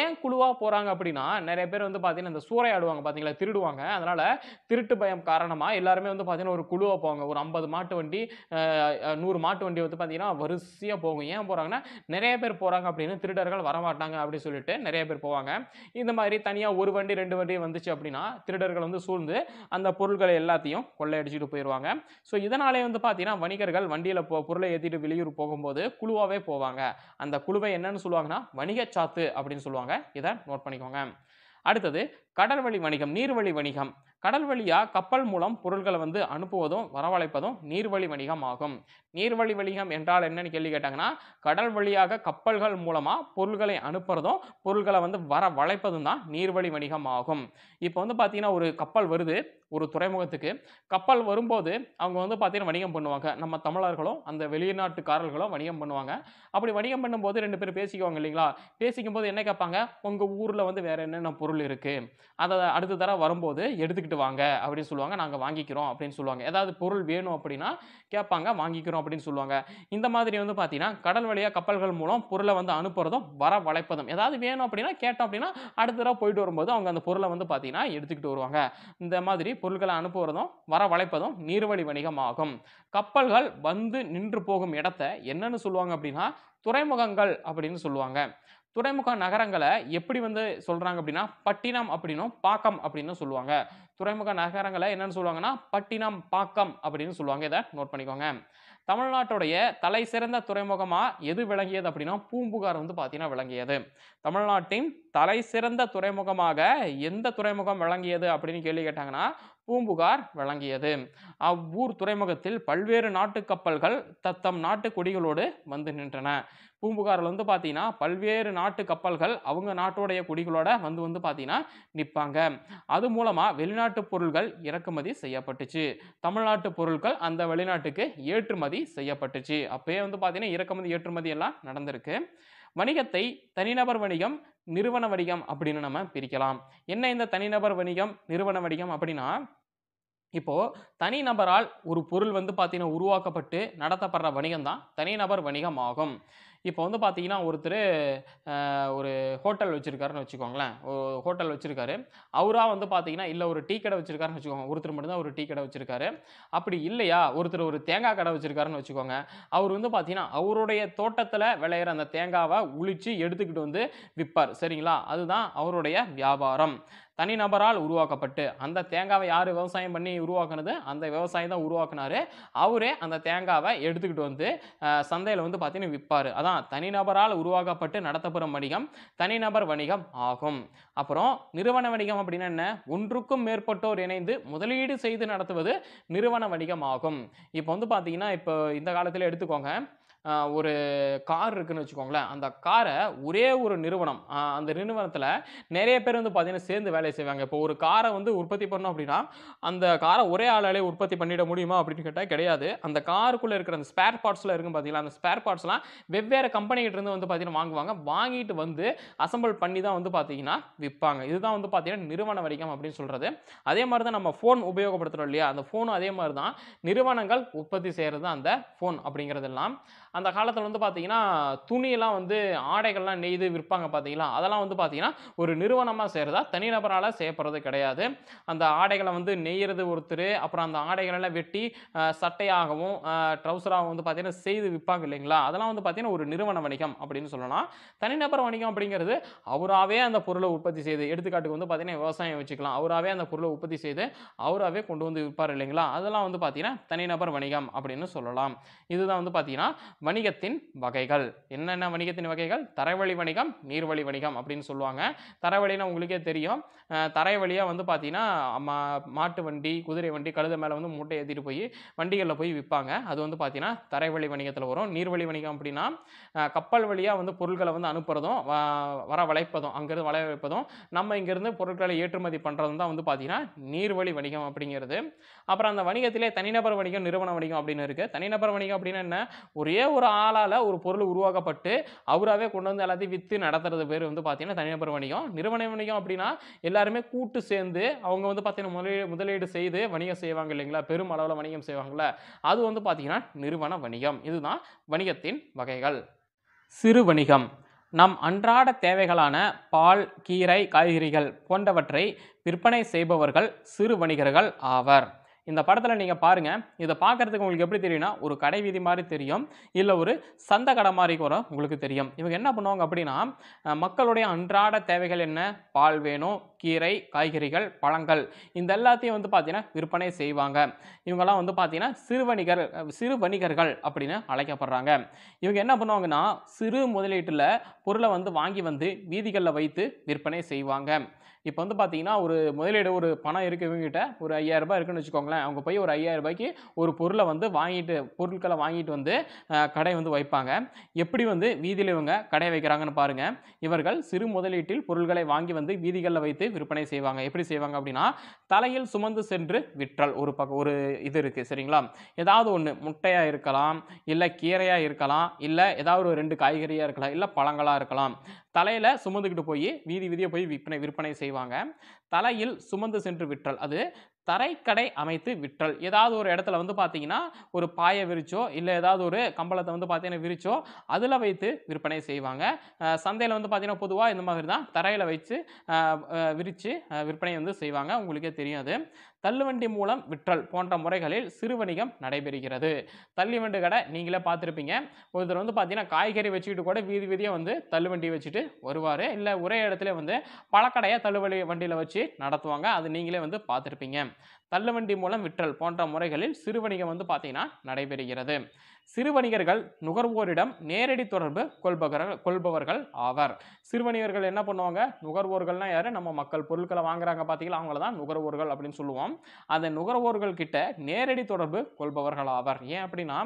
ஏன் குழுவாக போகிறாங்க அப்படின்னா நிறைய பேர் வந்து பார்த்திங்கன்னா இந்த சூறையாடுவாங்க பார்த்தீங்களா திருடுவாங்க அதனால் திருட்டு பயம் காரணமாக எல்லாருமே வந்து பார்த்திங்கன்னா ஒரு குழுவாக போவாங்க ஒரு ஐம்பது மாட்டு வண்டி நூறு மாட்டு வண்டி வந்து பார்த்திங்கன்னா வரிசையாக போகும் ஏன் போகிறாங்கன்னா நிறைய பேர் போகிறாங்க அப்படின்னு திருடர்கள் வரமாட்டாங்க அப்படின்னு சொல்லிட்டு நிறைய பேர் போவாங்க இந்த மாதிரி தனியாக ஒரு வண்டி ரெண்டு வண்டி வந்துச்சு அப்படின்னா திருடர்கள் வந்து சூழ்ந்து அந்த பொருட்களை எல்லாத்தையும் கொள்ளையடிச்சிட்டு போயிடுவாங்க ஸோ இதனாலே வந்து பார்த்தீங்கன்னா வணிகர்கள் வண்டியில் போ பொருளை ஏற்றிட்டு வெளியூர் போகும்போது குழுவாகவே போவாங்க அந்த குழுவை என்னன்னு சொல்லுவாங்கன்னா வணிக சாத்து அப்படின்னு சொல்லுவாங்க இதை நோட் பண்ணிக்கோங்க அடுத்தது கடல்வழி வணிகம் நீர்வழி வணிகம் கடல் வழியாக கப்பல் மூலம் பொருள்களை வந்து அனுப்புவதும் வரவழைப்பதும் நீர்வழி வணிகம் ஆகும் நீர்வழி வணிகம் என்றால் என்னன்னு கேள்வி கேட்டாங்கன்னா கடல் வழியாக கப்பல்கள் மூலமாக பொருள்களை அனுப்புறதும் பொருட்களை வந்து வரவழைப்பதும் தான் நீர்வழி வணிகம் ஆகும் இப்போ வந்து பார்த்தீங்கன்னா ஒரு கப்பல் வருது ஒரு துறைமுகத்துக்கு கப்பல் வரும்போது அவங்க வந்து பார்த்தீங்கன்னா வணிகம் பண்ணுவாங்க நம்ம தமிழர்களும் அந்த வெளிநாட்டுக்காரர்களும் வணிகம் பண்ணுவாங்க அப்படி வணிகம் பண்ணும்போது ரெண்டு பேரும் பேசிக்குவாங்க இல்லைங்களா பேசிக்கும் என்ன கேட்பாங்க உங்கள் ஊரில் வந்து வேறு என்னென்ன பொருள் இருக்குது அதை அடுத்த தடவை வரும்போது எடுத்துக்கிட்டு வாங்க அப்படின்னு சொல்லுவாங்க நாங்கள் வாங்கிக்கிறோம் அப்படின்னு சொல்லுவாங்க ஏதாவது பொருள் வேணும் அப்படின்னா கேட்பாங்க வாங்கிக்கிறோம் அப்படின்னு சொல்லுவாங்க இந்த மாதிரி வந்து பார்த்தீங்கன்னா கடல் வழியாக கப்பல்கள் மூலம் பொருளை வந்து அனுப்புறதும் வர வளைப்பதும் ஏதாவது வேணும் அப்படின்னா கேட்டோம் அப்படின்னா அடுத்த தடவை போயிட்டு வரும்போது அவங்க அந்த பொருளை வந்து பார்த்தீங்கன்னா எடுத்துக்கிட்டு வருவாங்க இந்த மாதிரி பொருட்களை அனுப்புவதும் வர வளைப்பதும் நீர்வழி வணிகமாகும் கப்பல்கள் வந்து நின்று போகும் இடத்த என்னன்னு சொல்லுவாங்க அப்படின்னா துறைமுகங்கள் அப்படின்னு சொல்லுவாங்க துறைமுக நகரங்களை எப்படி வந்து சொல்கிறாங்க அப்படின்னா பட்டினம் அப்படின்னும் பாக்கம் அப்படின்னு சொல்லுவாங்க துறைமுக நகரங்களை என்னென்னு சொல்லுவாங்கன்னா பட்டினம் பாக்கம் அப்படின்னு சொல்லுவாங்க இதை நோட் பண்ணிக்கோங்க தமிழ்நாட்டுடைய தலை சிறந்த துறைமுகமாக எது விளங்கியது அப்படின்னா பூம்புகார் வந்து பார்த்தீங்கன்னா விளங்கியது தமிழ்நாட்டின் தலை சிறந்த துறைமுகமாக எந்த துறைமுகம் விளங்கியது அப்படின்னு கேள்வி கேட்டாங்கன்னா பூம்புகார் வழங்கியது அவ்வூர் துறைமுகத்தில் பல்வேறு நாட்டு கப்பல்கள் தத்தம் நாட்டு கொடிகளோடு வந்து நின்றன பூம்புகாரில் வந்து பார்த்தீங்கன்னா பல்வேறு நாட்டு கப்பல்கள் அவங்க நாட்டுடைய கொடிகளோட வந்து வந்து பார்த்தீங்கன்னா நிற்பாங்க அது மூலமாக வெளிநாட்டு பொருள்கள் இறக்குமதி செய்யப்பட்டுச்சு தமிழ்நாட்டு பொருட்கள் அந்த வெளிநாட்டுக்கு ஏற்றுமதி செய்யப்பட்டுச்சு அப்பயே வந்து பார்த்தீங்கன்னா இறக்குமதி ஏற்றுமதி எல்லாம் நடந்திருக்கு வணிகத்தை தனிநபர் வணிகம் நிறுவன வணிகம் அப்படின்னு நம்ம பிரிக்கலாம் என்ன இந்த தனிநபர் வணிகம் நிறுவன வணிகம் அப்படின்னா இப்போ தனிநபரால் ஒரு பொருள் வந்து பார்த்தீங்கன்னா உருவாக்கப்பட்டு நடத்தப்படுற வணிகம் தான் தனிநபர் வணிகம் ஆகும் இப்போ வந்து பார்த்தீங்கன்னா ஒருத்தர் ஒரு ஹோட்டல் வச்சுருக்காருன்னு வச்சுக்கோங்களேன் ஹோட்டல் வச்சுருக்காரு அவராக வந்து பார்த்தீங்கன்னா இல்லை ஒரு டீ கடை வச்சுருக்காருன்னு வச்சுக்கோங்க ஒருத்தர் மட்டும்தான் ஒரு டீ கடை வச்சுருக்காரு அப்படி இல்லையா ஒருத்தர் ஒரு தேங்காய் கடை வச்சுருக்காருன்னு வச்சுக்கோங்க அவர் வந்து பார்த்தீங்கன்னா அவருடைய தோட்டத்தில் விளையிற அந்த தேங்காவை உழிச்சு எடுத்துக்கிட்டு வந்து விற்பார் சரிங்களா அதுதான் அவருடைய வியாபாரம் தனிநபரால் உருவாக்கப்பட்டு அந்த தேங்காவை யார் விவசாயம் பண்ணி உருவாக்குனது அந்த விவசாயி தான் உருவாக்குனாரு அவரே அந்த தேங்காவை எடுத்துக்கிட்டு வந்து சந்தையில் வந்து பார்த்தீங்கன்னா விற்பார் அதான் தனிநபரால் உருவாக்கப்பட்டு நடத்தப்படும் வணிகம் தனிநபர் வணிகம் ஆகும் அப்புறம் நிறுவன வணிகம் அப்படின்னா என்ன ஒன்றுக்கும் மேற்பட்டோர் இணைந்து முதலீடு செய்து நடத்துவது நிறுவன வணிகம் ஆகும் இப்போ வந்து பார்த்தீங்கன்னா இப்போ இந்த காலத்தில் எடுத்துக்கோங்க ஒரு கார் இருக்குன்னு வச்சுக்கோங்களேன் அந்த காரை ஒரே ஒரு நிறுவனம் அந்த நிறுவனத்தில் நிறைய பேர் வந்து பார்த்திங்கன்னா சேர்ந்து வேலை செய்வாங்க இப்போ ஒரு காரை வந்து உற்பத்தி பண்ணோம் அப்படின்னா அந்த காரை ஒரே ஆளாலே உற்பத்தி பண்ணிட முடியுமா அப்படின்னு கேட்டால் கிடையாது அந்த காருக்குள்ளே இருக்கிற அந்த ஸ்பேர் பார்ட்ஸில் இருக்கும் பார்த்தீங்கன்னா அந்த ஸ்பேர் பார்ட்ஸ்லாம் வெவ்வேறு கம்பெனிகிட்டேருந்து வந்து பார்த்திங்கன்னா வாங்குவாங்க வாங்கிட்டு வந்து அசம்பிள் பண்ணி தான் வந்து பார்த்திங்கன்னா விற்பாங்க இதுதான் வந்து பார்த்திங்கன்னா நிறுவன வணிகம் அப்படின்னு சொல்கிறது அதே மாதிரி தான் நம்ம ஃபோன் உபயோகப்படுத்துகிறோம் இல்லையா அந்த ஃபோனும் அதே மாதிரி தான் நிறுவனங்கள் உற்பத்தி செய்கிறது அந்த ஃபோன் அப்படிங்கிறதெல்லாம் அந்த காலத்தில் வந்து பார்த்தீங்கன்னா துணியெல்லாம் வந்து ஆடைகள்லாம் நெய்து விற்பாங்க பார்த்தீங்களா அதெல்லாம் வந்து பார்த்தீங்கன்னா ஒரு நிறுவனமாக செய்கிறதா தனிநபரால் செய்யப்படுறது கிடையாது அந்த ஆடைகளை வந்து நெய்யறது ஒருத்தர் அப்புறம் அந்த ஆடைகளெல்லாம் வெட்டி சட்டையாகவும் ட்ரௌசராகவும் வந்து பார்த்திங்கன்னா செய்து விற்பாங்க இல்லைங்களா அதெல்லாம் வந்து பார்த்தீங்கன்னா ஒரு நிறுவன வணிகம் அப்படின்னு சொல்லலாம் தனிநபர் வணிகம் அப்படிங்கிறது அவராகவே அந்த பொருளை உற்பத்தி செய்து எடுத்துக்காட்டுக்கு வந்து பார்த்திங்கன்னா விவசாயம் வச்சுக்கலாம் அவராகவே அந்த பொருளை உற்பத்தி செய்து அவராகவே கொண்டு வந்து விற்பார் இல்லைங்களா அதெல்லாம் வந்து பார்த்தீங்கன்னா தனிநபர் வணிகம் அப்படின்னு சொல்லலாம் இதுதான் வந்து பார்த்திங்கன்னா வணிகத்தின் வகைகள் என்னென்ன வணிகத்தின் வகைகள் தரைவழி வணிகம் நீர்வழி வணிகம் அப்படின்னு சொல்லுவாங்க தரைவழினா உங்களுக்கே தெரியும் தரை வழியாக வந்து பார்த்தீங்கன்னா மா மாட்டு வண்டி குதிரை வண்டி கழுத மேலே வந்து மூட்டை ஏற்றிட்டு போய் வண்டிகளில் போய் விற்பாங்க அது வந்து பார்த்தீங்கன்னா தரைவழி வணிகத்தில் வரும் நீர்வழி வணிகம் அப்படின்னா கப்பல் வழியாக வந்து பொருட்களை வந்து அனுப்புகிறதும் வர வளைப்பதும் அங்கேருந்து வளை வைப்பதும் நம்ம இங்கேருந்து பொருட்களை ஏற்றுமதி பண்ணுறதும் தான் வந்து பார்த்தீங்கன்னா நீர்வழி வணிகம் அப்படிங்கிறது அப்புறம் அந்த வணிகத்திலே தனிநபர் வணிகம் நிறுவன வணிகம் அப்படின்னு இருக்குது தனிநபர் வணிகம் அப்படின்னா என்ன ஒரே ஒரு ஆளால் ஒரு பொருள் உருவாக்கப்பட்டு அவராகவே கொண்டு வந்து எல்லாத்தையும் விற்று நடத்துறது பேர் வந்து பார்த்தீங்கன்னா தனிநபர் வணிகம் நிறுவன வணிகம் அப்படின்னா எல்லாருமே கூட்டு சேர்ந்து அவங்க வந்து பார்த்தீங்கன்னா முதலீடு முதலீடு செய்து வணிகம் செய்வாங்க இல்லைங்களா பெரும் அளவில் வணிகம் செய்வாங்களா அது வந்து பார்த்தீங்கன்னா நிறுவன வணிகம் இதுதான் வணிகத்தின் வகைகள் சிறு வணிகம் நம் அன்றாட தேவைகளான பால் கீரை காய்கறிகள் போன்றவற்றை விற்பனை செய்பவர்கள் சிறு வணிகர்கள் ஆவர் இந்த படத்தில் நீங்கள் பாருங்கள் இதை பார்க்குறதுக்கு உங்களுக்கு எப்படி தெரியும்னா ஒரு கடை வீதி மாதிரி தெரியும் இல்லை ஒரு சந்த கடை மாதிரி கூட உங்களுக்கு தெரியும் இவங்க என்ன பண்ணுவாங்க அப்படின்னா மக்களுடைய அன்றாட தேவைகள் என்ன பால் வேணும் கீரை காய்கறிகள் பழங்கள் இந்த எல்லாத்தையும் வந்து பார்த்தீங்கன்னா விற்பனை செய்வாங்க இவங்கெல்லாம் வந்து பார்த்திங்கன்னா சிறு வணிகர் சிறு வணிகர்கள் அப்படின்னு அழைக்கப்படுறாங்க இவங்க என்ன பண்ணுவாங்கன்னா சிறு முதலீட்டில் பொருளை வந்து வாங்கி வந்து வீதிகளில் வைத்து விற்பனை செய்வாங்க இப்போ வந்து பார்த்தீங்கன்னா ஒரு முதலீடு ஒரு பணம் இருக்குது இவங்ககிட்ட ஒரு ஐயாயிரரூபா இருக்குன்னு வச்சுக்கோங்களேன் அவங்க போய் ஒரு ஐயாயிரம் ரூபாய்க்கு ஒரு பொருளை வந்து வாங்கிட்டு பொருட்களை வாங்கிட்டு வந்து கடை வந்து வைப்பாங்க எப்படி வந்து வீதியில் இவங்க கடை வைக்கிறாங்கன்னு பாருங்கள் இவர்கள் சிறு முதலீட்டில் பொருள்களை வாங்கி வந்து வீதிகளில் வைத்து விற்பனை செய்வாங்க எப்படி செய்வாங்க அப்படின்னா தலையில் சுமந்து சென்று விற்றல் ஒரு பக்கம் ஒரு இது இருக்குது சரிங்களா ஏதாவது ஒன்று முட்டையாக இருக்கலாம் இல்லை கீரையாக இருக்கலாம் இல்லை ஏதாவது ஒரு ரெண்டு காய்கறியாக இருக்கலாம் இல்லை பழங்களாக இருக்கலாம் தலையில் சுமந்துக்கிட்டு போய் வீதி வீதியை போய் விற்பனை விற்பனை செய்வாங்க தலையில் சுமந்து சென்று விற்றல் அது தரைக்கடை அமைத்து விற்றல் ஏதாவது ஒரு இடத்துல வந்து பார்த்தீங்கன்னா ஒரு பாயை விரிச்சோ இல்லை ஏதாவது ஒரு கம்பளத்தை வந்து பார்த்தீங்கன்னா விரிச்சோ அதில் வைத்து விற்பனை செய்வாங்க சந்தையில் வந்து பார்த்தீங்கன்னா பொதுவாக இந்த மாதிரி தான் தரையில் வச்சு விரித்து விற்பனை வந்து செய்வாங்க உங்களுக்கே தெரியாது தள்ளுவண்டி மூலம் விற்றல் போன்ற முறைகளில் சிறு வணிகம் நடைபெறுகிறது தள்ளுவண்டி கடை நீங்களே பார்த்துருப்பீங்க ஒருத்தர் வந்து பார்த்தீங்கன்னா காய்கறி வச்சுக்கிட்டு கூட வீதி வீதியாக வந்து தள்ளுவண்டி வச்சுட்டு வருவார் இல்லை ஒரே இடத்துல வந்து பழக்கடையை தள்ளுவண்டி வண்டியில் வச்சு நடத்துவாங்க அது நீங்களே வந்து பார்த்துருப்பீங்க தள்ளுவண்டி மூலம் விற்றல் போன்ற முறைகளில் சிறு வணிகம் வந்து பார்த்தீங்கன்னா நடைபெறுகிறது சிறு வணிகர்கள் நுகர்வோரிடம் நேரடி தொடர்பு கொள்பவர்கள் கொள்பவர்கள் ஆவர் சிறு வணிகர்கள் என்ன பண்ணுவாங்க நுகர்வோர்கள்னா யார் நம்ம மக்கள் பொருட்களை வாங்குறாங்க பார்த்தீங்களா அவங்கள தான் நுகர்வோர்கள் அப்படின்னு சொல்லுவோம் அந்த நுகர்வோர்கள் கிட்ட நேரடி தொடர்பு கொள்பவர்கள் ஆவர் ஏன் அப்படின்னா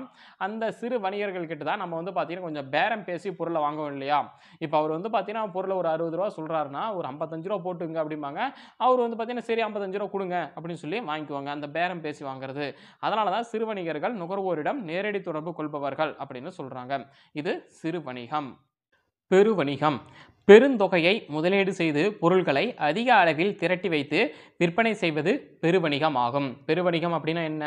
அந்த சிறு வணிகர்கள் கிட்ட தான் நம்ம வந்து பார்த்தீங்கன்னா கொஞ்சம் பேரம் பேசி பொருளை வாங்குவோம் இல்லையா இப்போ அவர் வந்து பார்த்தீங்கன்னா பொருளை ஒரு அறுபது ரூபா சொல்கிறாருன்னா ஒரு ஐம்பத்தஞ்சு ரூபா போட்டுங்க அப்படிம்பாங்க அவர் வந்து பார்த்தீங்கன்னா சரி ஐம்பத்தஞ்சு ரூபா கொடுங்க அப்படின்னு சொல்லி வாங்கிக்குவாங்க அந்த பேரம் பேசி வாங்குறது அதனால தான் சிறு வணிகர்கள் நுகர்வோரிடம் நேரடி தொடர்பு தொடர்பு கொள்பவர்கள் அப்படின்னு சொல்கிறாங்க இது சிறு வணிகம் பெரு வணிகம் பெருந்தொகையை முதலீடு செய்து பொருள்களை அதிக அளவில் திரட்டி வைத்து விற்பனை செய்வது பெருவணிகம் ஆகும் பெருவணிகம் அப்படின்னா என்ன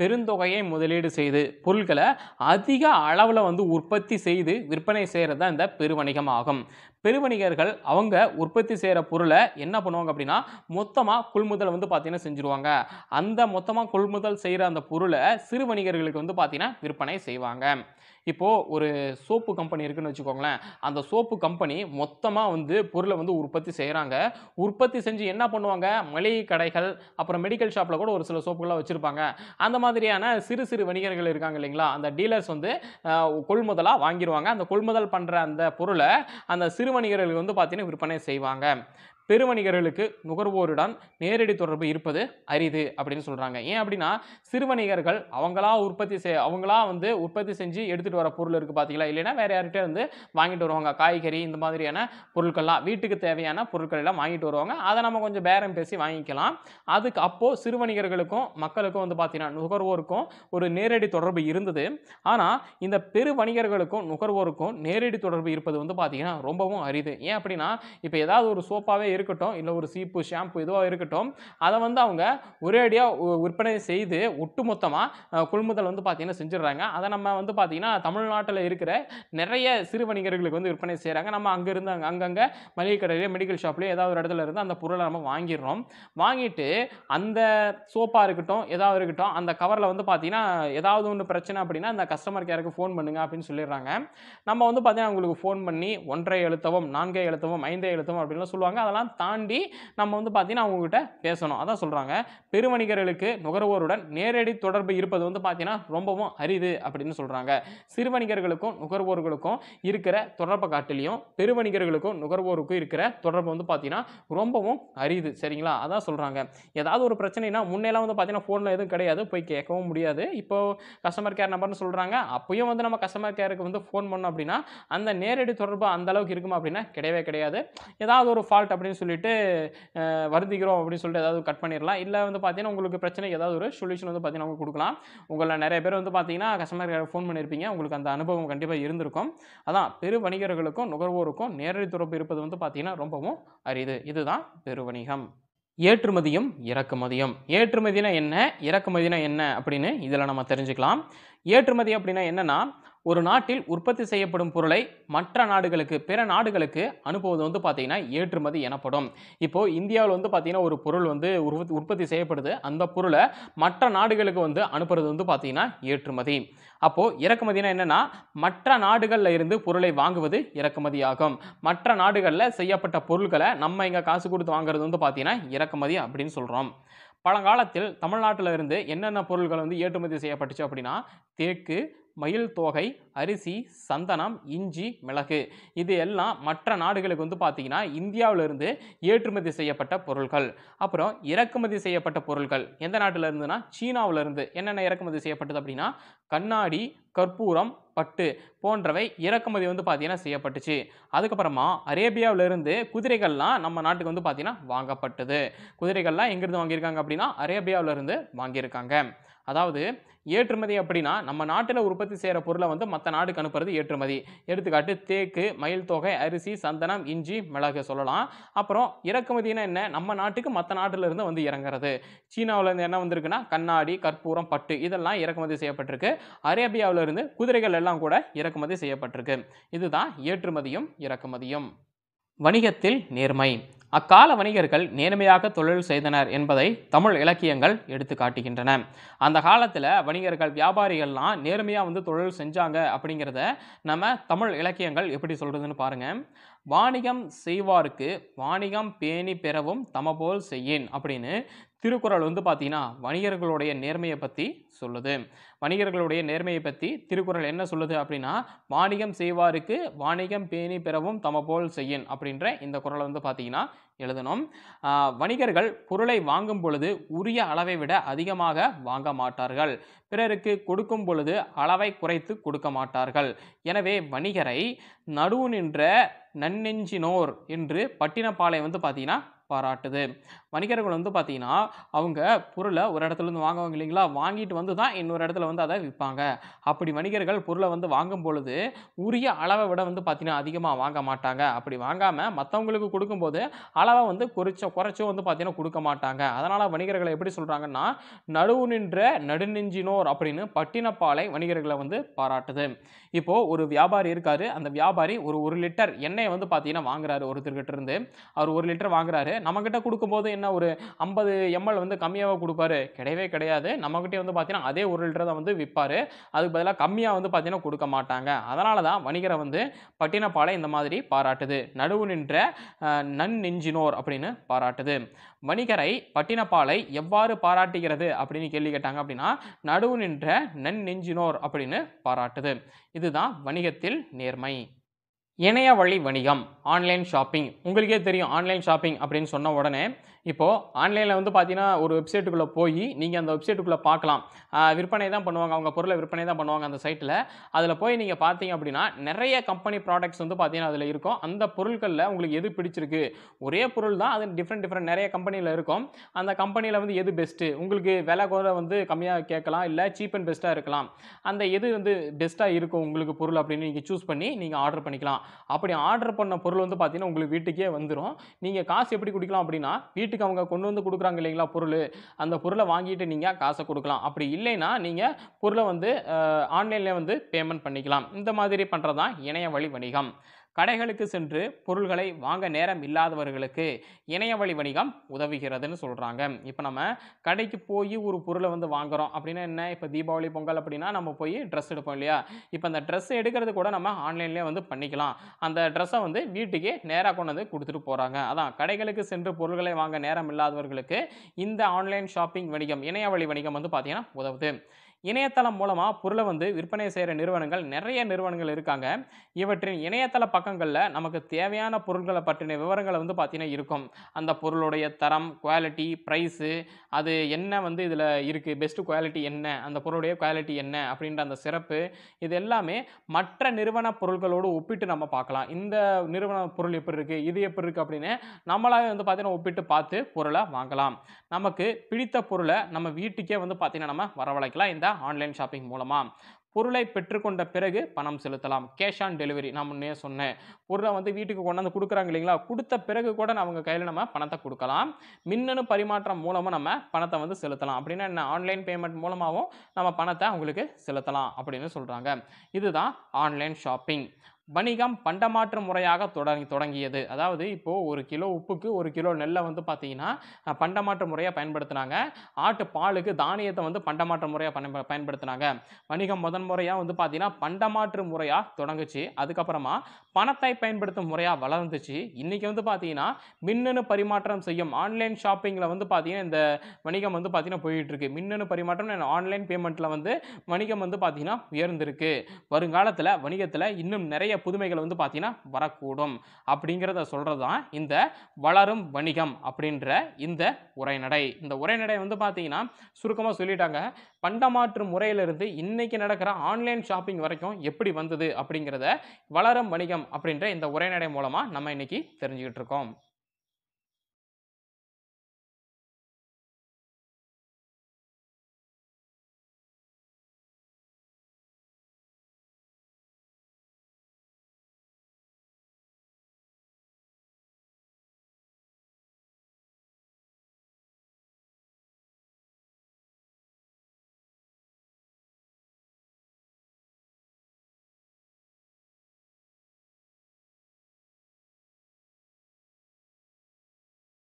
பெருந்தொகையை முதலீடு செய்து பொருட்களை அதிக அளவில் வந்து உற்பத்தி செய்து விற்பனை செய்கிறது தான் இந்த பெருவணிகம் ஆகும் பெருவணிகர்கள் அவங்க உற்பத்தி செய்கிற பொருளை என்ன பண்ணுவாங்க அப்படின்னா மொத்தமாக கொள்முதல் வந்து பார்த்தீங்கன்னா செஞ்சுருவாங்க அந்த மொத்தமாக கொள்முதல் செய்கிற அந்த பொருளை சிறு வணிகர்களுக்கு வந்து பார்த்தீங்கன்னா விற்பனை செய்வாங்க இப்போது ஒரு சோப்பு கம்பெனி இருக்குதுன்னு வச்சுக்கோங்களேன் அந்த சோப்பு கம்பெனி மொத்தமாக வந்து பொருளை வந்து உற்பத்தி செய்கிறாங்க உற்பத்தி செஞ்சு என்ன பண்ணுவாங்க மளிகை கடைகள் அப்புறம் மெடிக்கல் ஷாப்பில் கூட ஒரு சில சோப்புகள்லாம் வச்சுருப்பாங்க அந்த மாதிரியான சிறு சிறு வணிகர்கள் இருக்காங்க இல்லைங்களா அந்த டீலர்ஸ் வந்து கொள்முதலாக வாங்கிடுவாங்க அந்த கொள்முதல் பண்ணுற அந்த பொருளை அந்த சிறு சிறு வந்து பார்த்தீங்கன்னா விற்பனை செய்வாங்க பெரு வணிகர்களுக்கு நுகர்வோருடன் நேரடி தொடர்பு இருப்பது அரிது அப்படின்னு சொல்கிறாங்க ஏன் அப்படின்னா சிறு வணிகர்கள் அவங்களா உற்பத்தி செய் அவங்களா வந்து உற்பத்தி செஞ்சு எடுத்துகிட்டு வர பொருள் இருக்குது பார்த்தீங்களா இல்லைன்னா வேறு யார்கிட்ட வந்து வாங்கிட்டு வருவாங்க காய்கறி இந்த மாதிரியான பொருட்கள்லாம் வீட்டுக்கு தேவையான பொருட்கள் எல்லாம் வாங்கிட்டு வருவாங்க அதை நம்ம கொஞ்சம் பேரம் பேசி வாங்கிக்கலாம் அதுக்கு அப்போது சிறு வணிகர்களுக்கும் மக்களுக்கும் வந்து பார்த்தீங்கன்னா நுகர்வோருக்கும் ஒரு நேரடி தொடர்பு இருந்தது ஆனால் இந்த பெரு வணிகர்களுக்கும் நுகர்வோருக்கும் நேரடி தொடர்பு இருப்பது வந்து பார்த்தீங்கன்னா ரொம்பவும் அரிது ஏன் அப்படின்னா இப்போ ஏதாவது ஒரு சோப்பாகவே இருக்கட்டும் இல்லை ஒரு சீப்பு ஷாம்பு இதுவாக இருக்கட்டும் அதை வந்து அவங்க ஒரேடியாக விற்பனை செய்து ஒட்டுமொத்தமாக கொள்முதல் வந்து பார்த்திங்கன்னா செஞ்சிடுறாங்க அதை நம்ம வந்து பார்த்திங்கன்னா தமிழ்நாட்டில் இருக்கிற நிறைய சிறு வணிகர்களுக்கு வந்து விற்பனை செய்கிறாங்க நம்ம அங்கே இருந்து அங்கே அங்கங்கே மளிகை கடையிலேயே மெடிக்கல் ஷாப்லேயே ஏதாவது ஒரு இடத்துல இருந்து அந்த பொருளை நம்ம வாங்கிடுறோம் வாங்கிட்டு அந்த சோப்பாக இருக்கட்டும் ஏதாவது இருக்கட்டும் அந்த கவரில் வந்து பார்த்திங்கன்னா ஏதாவது ஒன்று பிரச்சனை அப்படின்னா அந்த கஸ்டமர் கேருக்கு ஃபோன் பண்ணுங்கள் அப்படின்னு சொல்லிடுறாங்க நம்ம வந்து பார்த்திங்கன்னா உங்களுக்கு ஃபோன் பண்ணி ஒன்றை எழுத்தவும் நான்கை எழுத்தவும் ஐந்தை எழுத்தவும் அப்படின்லாம் சொல்லுவாங்க அதெல்லாம் இதெல்லாம் தாண்டி நம்ம வந்து பார்த்தீங்கன்னா அவங்ககிட்ட பேசணும் அதான் சொல்கிறாங்க பெருவணிகர்களுக்கு நுகர்வோருடன் நேரடி தொடர்பு இருப்பது வந்து பார்த்தீங்கன்னா ரொம்பவும் அரிது அப்படின்னு சொல்கிறாங்க சிறு வணிகர்களுக்கும் நுகர்வோர்களுக்கும் இருக்கிற தொடர்பை காட்டிலையும் பெருவணிகர்களுக்கும் நுகர்வோருக்கும் இருக்கிற தொடர்பு வந்து பார்த்தீங்கன்னா ரொம்பவும் அரிது சரிங்களா அதான் சொல்கிறாங்க ஏதாவது ஒரு பிரச்சனைனா முன்னெல்லாம் வந்து பார்த்தீங்கன்னா ஃபோனில் எதுவும் கிடையாது போய் கேட்கவும் முடியாது இப்போது கஸ்டமர் கேர் நம்பர்னு சொல்கிறாங்க அப்போயும் வந்து நம்ம கஸ்டமர் கேருக்கு வந்து ஃபோன் பண்ணோம் அப்படின்னா அந்த நேரடி தொடர்பு அந்த அளவுக்கு இருக்குமா அப்படின்னா கிடையவே கிடையாது ஏதாவது ஒரு ஃபால்ட் அப்படின்னு அப்படின்னு சொல்லிட்டு வருந்திக்கிறோம் அப்படின்னு சொல்லிட்டு ஏதாவது கட் பண்ணிடலாம் இல்லை வந்து பார்த்தீங்கன்னா உங்களுக்கு பிரச்சனை ஏதாவது ஒரு சொல்யூஷன் வந்து பார்த்தீங்கன்னா அவங்க கொடுக்கலாம் உங்களை நிறைய பேர் வந்து பார்த்தீங்கன்னா கஸ்டமர் ஃபோன் பண்ணியிருப்பீங்க உங்களுக்கு அந்த அனுபவம் கண்டிப்பாக இருந்திருக்கும் அதான் பெரு வணிகர்களுக்கும் நுகர்வோருக்கும் நேரடி தொடர்பு இருப்பது வந்து பார்த்தீங்கன்னா ரொம்பவும் அரிது இதுதான் பெரு வணிகம் ஏற்றுமதியும் இறக்குமதியும் ஏற்றுமதினா என்ன இறக்குமதினா என்ன அப்படின்னு இதில் நம்ம தெரிஞ்சுக்கலாம் ஏற்றுமதி அப்படின்னா என்னென்னா ஒரு நாட்டில் உற்பத்தி செய்யப்படும் பொருளை மற்ற நாடுகளுக்கு பிற நாடுகளுக்கு அனுப்புவது வந்து பார்த்தீங்கன்னா ஏற்றுமதி எனப்படும் இப்போது இந்தியாவில் வந்து பார்த்திங்கன்னா ஒரு பொருள் வந்து உற்பத்தி செய்யப்படுது அந்த பொருளை மற்ற நாடுகளுக்கு வந்து அனுப்புறது வந்து பார்த்திங்கன்னா ஏற்றுமதி அப்போது இறக்குமதினா என்னென்னா மற்ற நாடுகளில் இருந்து பொருளை வாங்குவது இறக்குமதி ஆகும் மற்ற நாடுகளில் செய்யப்பட்ட பொருட்களை நம்ம இங்கே காசு கொடுத்து வாங்குறது வந்து பார்த்தீங்கன்னா இறக்குமதி அப்படின்னு சொல்கிறோம் பழங்காலத்தில் தமிழ்நாட்டில் இருந்து என்னென்ன பொருட்கள் வந்து ஏற்றுமதி செய்யப்பட்டுச்சு அப்படின்னா தேக்கு மயில் தோகை அரிசி சந்தனம் இஞ்சி மிளகு இது எல்லாம் மற்ற நாடுகளுக்கு வந்து பார்த்தீங்கன்னா இந்தியாவிலிருந்து ஏற்றுமதி செய்யப்பட்ட பொருட்கள் அப்புறம் இறக்குமதி செய்யப்பட்ட பொருட்கள் எந்த சீனாவில் சீனாவிலிருந்து என்னென்ன இறக்குமதி செய்யப்பட்டது அப்படின்னா கண்ணாடி கற்பூரம் பட்டு போன்றவை இறக்குமதி வந்து பார்த்தீங்கன்னா செய்யப்பட்டுச்சு அதுக்கப்புறமா அரேபியாவிலிருந்து குதிரைகள்லாம் நம்ம நாட்டுக்கு வந்து பார்த்திங்கன்னா வாங்கப்பட்டது குதிரைகள்லாம் எங்கேருந்து வாங்கியிருக்காங்க அப்படின்னா அரேபியாவிலிருந்து வாங்கியிருக்காங்க அதாவது ஏற்றுமதி அப்படின்னா நம்ம நாட்டில் உற்பத்தி செய்கிற பொருளை வந்து மற்ற நாடுக்கு அனுப்புறது ஏற்றுமதி எடுத்துக்காட்டு தேக்கு மயில் தொகை அரிசி சந்தனம் இஞ்சி மிளகு சொல்லலாம் அப்புறம் இறக்குமதினா என்ன நம்ம நாட்டுக்கு மற்ற நாட்டிலிருந்து வந்து இறங்குறது சீனாவிலேருந்து என்ன வந்திருக்குன்னா கண்ணாடி கற்பூரம் பட்டு இதெல்லாம் இறக்குமதி செய்யப்பட்டிருக்கு அரேபியாவிலிருந்து குதிரைகள் எல்லாம் கூட இறக்குமதி செய்யப்பட்டிருக்கு இதுதான் ஏற்றுமதியும் இறக்குமதியும் வணிகத்தில் நேர்மை அக்கால வணிகர்கள் நேர்மையாக தொழில் செய்தனர் என்பதை தமிழ் இலக்கியங்கள் எடுத்து காட்டுகின்றன அந்த காலத்தில் வணிகர்கள் வியாபாரிகள்லாம் நேர்மையாக வந்து தொழில் செஞ்சாங்க அப்படிங்கிறத நம்ம தமிழ் இலக்கியங்கள் எப்படி சொல்கிறதுன்னு பாருங்கள் வாணிகம் செய்வார்க்கு வாணிகம் பேணி பெறவும் தமபோல் செய்யேன் அப்படின்னு திருக்குறள் வந்து பார்த்தீங்கன்னா வணிகர்களுடைய நேர்மையை பற்றி சொல்லுது வணிகர்களுடைய நேர்மையை பற்றி திருக்குறள் என்ன சொல்லுது அப்படின்னா வாணிகம் செய்வாருக்கு வாணிகம் பேணி பெறவும் தமபோல் செய்யன் அப்படின்ற இந்த குரலை வந்து பார்த்திங்கன்னா எழுதணும் வணிகர்கள் பொருளை வாங்கும் பொழுது உரிய அளவை விட அதிகமாக வாங்க மாட்டார்கள் பிறருக்கு கொடுக்கும் பொழுது அளவை குறைத்து கொடுக்க மாட்டார்கள் எனவே வணிகரை நடுவு நின்ற நன்னெஞ்சினோர் என்று பட்டினப்பாலை வந்து பார்த்தீங்கன்னா பாராட்டுது வணிகர்கள் வந்து பார்த்திங்கன்னா அவங்க பொருளை ஒரு இடத்துலேருந்து வாங்குவாங்க இல்லைங்களா வாங்கிட்டு வந்து தான் இன்னொரு இடத்துல வந்து அதை விற்பாங்க அப்படி வணிகர்கள் பொருளை வந்து வாங்கும் பொழுது உரிய அளவை விட வந்து பார்த்திங்கன்னா அதிகமாக வாங்க மாட்டாங்க அப்படி வாங்காமல் மற்றவங்களுக்கு கொடுக்கும்போது அளவை வந்து குறைச்ச குறைச்சும் வந்து பார்த்தீங்கன்னா கொடுக்க மாட்டாங்க அதனால் வணிகர்களை எப்படி சொல்கிறாங்கன்னா நடுவு நின்ற நடுநெஞ்சினோர் அப்படின்னு பட்டினப்பாலை வணிகர்களை வந்து பாராட்டுது இப்போது ஒரு வியாபாரி இருக்கார் அந்த வியாபாரி ஒரு ஒரு லிட்டர் எண்ணெயை வந்து பார்த்தீங்கன்னா வாங்குறாரு ஒருத்தர்கிட்ட இருந்து அவர் ஒரு லிட்டர் வாங்குறாரு நம்மக்கிட்ட கொடுக்கும்போது என்ன ஒரு ஐம்பது எம்எல் வந்து கம்மியாக கொடுப்பாரு கிடையவே கிடையாது நம்மக்கிட்டே வந்து பார்த்தீங்கன்னா அதே ஒரு லிட்டர் தான் வந்து விற்பார் அதுக்கு பதிலாக கம்மியாக வந்து பார்த்தீங்கன்னா கொடுக்க மாட்டாங்க அதனால தான் வணிகரை வந்து பட்டினப்பாலை இந்த மாதிரி பாராட்டுது நடுவு நின்ற நன் நெஞ்சினோர் அப்படின்னு பாராட்டுது வணிகரை பட்டினப்பாலை எவ்வாறு பாராட்டுகிறது அப்படின்னு கேள்வி கேட்டாங்க அப்படின்னா நடுவு நின்ற நன் நெஞ்சினோர் அப்படின்னு பாராட்டுது இதுதான் வணிகத்தில் நேர்மை இணைய வழி வணிகம் ஆன்லைன் ஷாப்பிங் உங்களுக்கே தெரியும் ஆன்லைன் ஷாப்பிங் அப்படின்னு சொன்ன உடனே இப்போது ஆன்லைனில் வந்து பார்த்தீங்கன்னா ஒரு வெப்சைட்டுக்குள்ளே போய் நீங்கள் அந்த வெப்சைட்டுக்குள்ளே பார்க்கலாம் விற்பனை தான் பண்ணுவாங்க அவங்க பொருளை விற்பனை தான் பண்ணுவாங்க அந்த சைட்டில் அதில் போய் நீங்கள் பார்த்தீங்க அப்படின்னா நிறைய கம்பெனி ப்ராடக்ட்ஸ் வந்து பார்த்தீங்கன்னா அதில் இருக்கும் அந்த பொருட்களில் உங்களுக்கு எது பிடிச்சிருக்கு ஒரே பொருள் தான் அது டிஃப்ரெண்ட் டிஃப்ரெண்ட் நிறைய கம்பெனியில் இருக்கும் அந்த கம்பெனியில் வந்து எது பெஸ்ட்டு உங்களுக்கு விலை குறை வந்து கம்மியாக கேட்கலாம் இல்லை சீப் அண்ட் பெஸ்ட்டாக இருக்கலாம் அந்த எது வந்து பெஸ்ட்டாக இருக்கும் உங்களுக்கு பொருள் அப்படின்னு நீங்கள் சூஸ் பண்ணி நீங்கள் ஆர்டர் பண்ணிக்கலாம் அப்படி ஆர்டர் பண்ண பொருள் வந்து பார்த்தீங்கன்னா உங்களுக்கு வீட்டுக்கே வந்துடும் நீங்கள் காசு எப்படி குடிக்கலாம் அப்படின்னா வீட்டுக்கு வீட்டுக்கு அவங்க கொண்டு வந்து கொடுக்குறாங்க இல்லைங்களா பொருள் அந்த பொருளை வாங்கிட்டு நீங்கள் காசை கொடுக்கலாம் அப்படி இல்லைன்னா நீங்கள் பொருளை வந்து ஆன்லைனில் வந்து பேமெண்ட் பண்ணிக்கலாம் இந்த மாதிரி பண்ணுறது தான் இணைய வழி வணிகம் கடைகளுக்கு சென்று பொருள்களை வாங்க நேரம் இல்லாதவர்களுக்கு இணைய வழி வணிகம் உதவுகிறதுன்னு சொல்கிறாங்க இப்போ நம்ம கடைக்கு போய் ஒரு பொருளை வந்து வாங்குகிறோம் அப்படின்னா என்ன இப்போ தீபாவளி பொங்கல் அப்படின்னா நம்ம போய் ட்ரெஸ் எடுப்போம் இல்லையா இப்போ அந்த ட்ரெஸ் எடுக்கிறது கூட நம்ம ஆன்லைன்லேயே வந்து பண்ணிக்கலாம் அந்த ட்ரெஸ்ஸை வந்து வீட்டுக்கே நேராக கொண்டு வந்து கொடுத்துட்டு போகிறாங்க அதான் கடைகளுக்கு சென்று பொருள்களை வாங்க நேரம் இல்லாதவர்களுக்கு இந்த ஆன்லைன் ஷாப்பிங் வணிகம் இணைய வழி வணிகம் வந்து பார்த்திங்கன்னா உதவுது இணையதளம் மூலமாக பொருளை வந்து விற்பனை செய்கிற நிறுவனங்கள் நிறைய நிறுவனங்கள் இருக்காங்க இவற்றின் இணையதள பக்கங்களில் நமக்கு தேவையான பொருட்களை பற்றின விவரங்களை வந்து பார்த்திங்கன்னா இருக்கும் அந்த பொருளுடைய தரம் குவாலிட்டி ப்ரைஸு அது என்ன வந்து இதில் இருக்குது பெஸ்ட்டு குவாலிட்டி என்ன அந்த பொருளுடைய குவாலிட்டி என்ன அப்படின்ற அந்த சிறப்பு இது எல்லாமே மற்ற நிறுவன பொருட்களோடு ஒப்பிட்டு நம்ம பார்க்கலாம் இந்த நிறுவன பொருள் எப்படி இருக்குது இது எப்படி இருக்குது அப்படின்னு நம்மளாகவே வந்து பார்த்திங்கன்னா ஒப்பிட்டு பார்த்து பொருளை வாங்கலாம் நமக்கு பிடித்த பொருளை நம்ம வீட்டுக்கே வந்து பார்த்திங்கன்னா நம்ம வரவழைக்கலாம் இந்த இந்த ஆன்லைன் ஷாப்பிங் மூலமாக பொருளை பெற்றுக்கொண்ட பிறகு பணம் செலுத்தலாம் கேஷ் ஆன் டெலிவரி நான் முன்னே சொன்னேன் பொருளை வந்து வீட்டுக்கு கொண்டாந்து கொடுக்குறாங்க இல்லைங்களா கொடுத்த பிறகு கூட அவங்க கையில் நம்ம பணத்தை கொடுக்கலாம் மின்னணு பரிமாற்றம் மூலமாக நம்ம பணத்தை வந்து செலுத்தலாம் அப்படின்னா என்ன ஆன்லைன் பேமெண்ட் மூலமாகவும் நம்ம பணத்தை அவங்களுக்கு செலுத்தலாம் அப்படின்னு சொல்கிறாங்க இதுதான் ஆன்லைன் ஷாப்பிங் வணிகம் பண்டமாற்று முறையாக தொடங்கி தொடங்கியது அதாவது இப்போது ஒரு கிலோ உப்புக்கு ஒரு கிலோ நெல்லை வந்து பார்த்தீங்கன்னா பண்டமாற்று முறையாக பயன்படுத்தினாங்க ஆட்டு பாலுக்கு தானியத்தை வந்து பண்டமாற்று முறையாக பயன்ப பயன்படுத்தினாங்க வணிகம் முதன்முறையாக வந்து பார்த்தீங்கன்னா பண்டமாற்று முறையாக தொடங்குச்சு அதுக்கப்புறமா பணத்தை பயன்படுத்தும் முறையாக வளர்ந்துச்சு இன்றைக்கி வந்து பார்த்தீங்கன்னா மின்னணு பரிமாற்றம் செய்யும் ஆன்லைன் ஷாப்பிங்கில் வந்து பார்த்தீங்கன்னா இந்த வணிகம் வந்து பார்த்தீங்கன்னா போயிட்டுருக்கு மின்னணு பரிமாற்றம் ஆன்லைன் பேமெண்ட்டில் வந்து வணிகம் வந்து பார்த்தீங்கன்னா உயர்ந்திருக்கு வருங்காலத்தில் வணிகத்தில் இன்னும் நிறைய புதுமைகள் வந்து பார்த்திங்கன்னா வரக்கூடும் அப்படிங்கிறத சொல்கிறது தான் இந்த வளரும் வணிகம் அப்படின்ற இந்த உரைநடை இந்த உரைநடை வந்து பார்த்திங்கன்னா சுருக்கமாக சொல்லிட்டாங்க பண்டமாற்று முறையிலிருந்து இன்றைக்கி நடக்கிற ஆன்லைன் ஷாப்பிங் வரைக்கும் எப்படி வந்தது அப்படிங்கிறத வளரும் வணிகம் அப்படின்ற இந்த உரைநடை மூலமாக நம்ம இன்றைக்கி தெரிஞ்சுக்கிட்டு இருக்கோம்